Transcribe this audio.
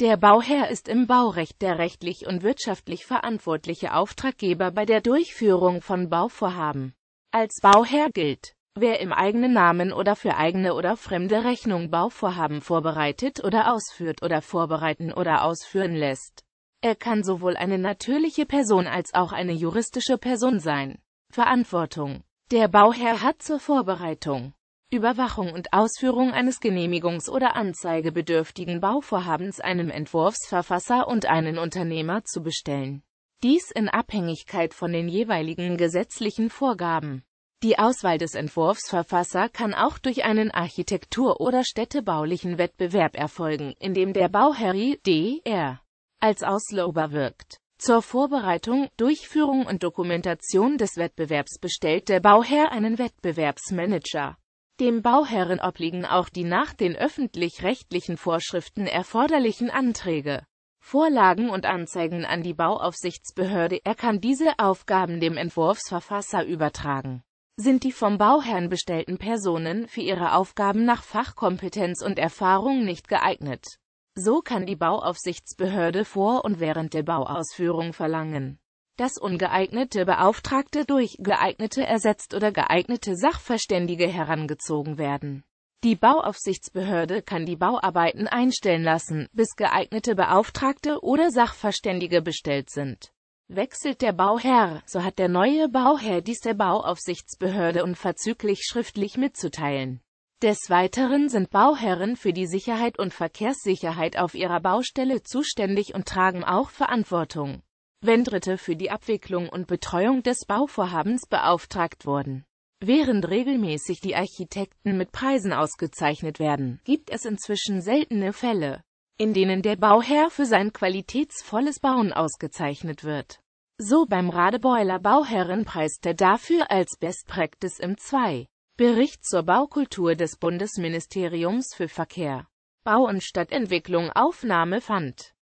Der Bauherr ist im Baurecht der rechtlich und wirtschaftlich verantwortliche Auftraggeber bei der Durchführung von Bauvorhaben. Als Bauherr gilt, wer im eigenen Namen oder für eigene oder fremde Rechnung Bauvorhaben vorbereitet oder ausführt oder vorbereiten oder ausführen lässt. Er kann sowohl eine natürliche Person als auch eine juristische Person sein. Verantwortung Der Bauherr hat zur Vorbereitung Überwachung und Ausführung eines genehmigungs- oder anzeigebedürftigen Bauvorhabens einem Entwurfsverfasser und einen Unternehmer zu bestellen. Dies in Abhängigkeit von den jeweiligen gesetzlichen Vorgaben. Die Auswahl des Entwurfsverfasser kann auch durch einen architektur- oder städtebaulichen Wettbewerb erfolgen, in dem der Bauherr D.R. als Auslober wirkt. Zur Vorbereitung, Durchführung und Dokumentation des Wettbewerbs bestellt der Bauherr einen Wettbewerbsmanager. Dem Bauherren obliegen auch die nach den öffentlich-rechtlichen Vorschriften erforderlichen Anträge, Vorlagen und Anzeigen an die Bauaufsichtsbehörde. Er kann diese Aufgaben dem Entwurfsverfasser übertragen. Sind die vom Bauherrn bestellten Personen für ihre Aufgaben nach Fachkompetenz und Erfahrung nicht geeignet? So kann die Bauaufsichtsbehörde vor und während der Bauausführung verlangen das ungeeignete Beauftragte durch geeignete ersetzt oder geeignete Sachverständige herangezogen werden. Die Bauaufsichtsbehörde kann die Bauarbeiten einstellen lassen, bis geeignete Beauftragte oder Sachverständige bestellt sind. Wechselt der Bauherr, so hat der neue Bauherr dies der Bauaufsichtsbehörde unverzüglich schriftlich mitzuteilen. Des Weiteren sind Bauherren für die Sicherheit und Verkehrssicherheit auf ihrer Baustelle zuständig und tragen auch Verantwortung wenn Dritte für die Abwicklung und Betreuung des Bauvorhabens beauftragt wurden. Während regelmäßig die Architekten mit Preisen ausgezeichnet werden, gibt es inzwischen seltene Fälle, in denen der Bauherr für sein qualitätsvolles Bauen ausgezeichnet wird. So beim Radebeuler Bauherrenpreis, der dafür als Best Practice im 2. Bericht zur Baukultur des Bundesministeriums für Verkehr, Bau und Stadtentwicklung Aufnahme fand.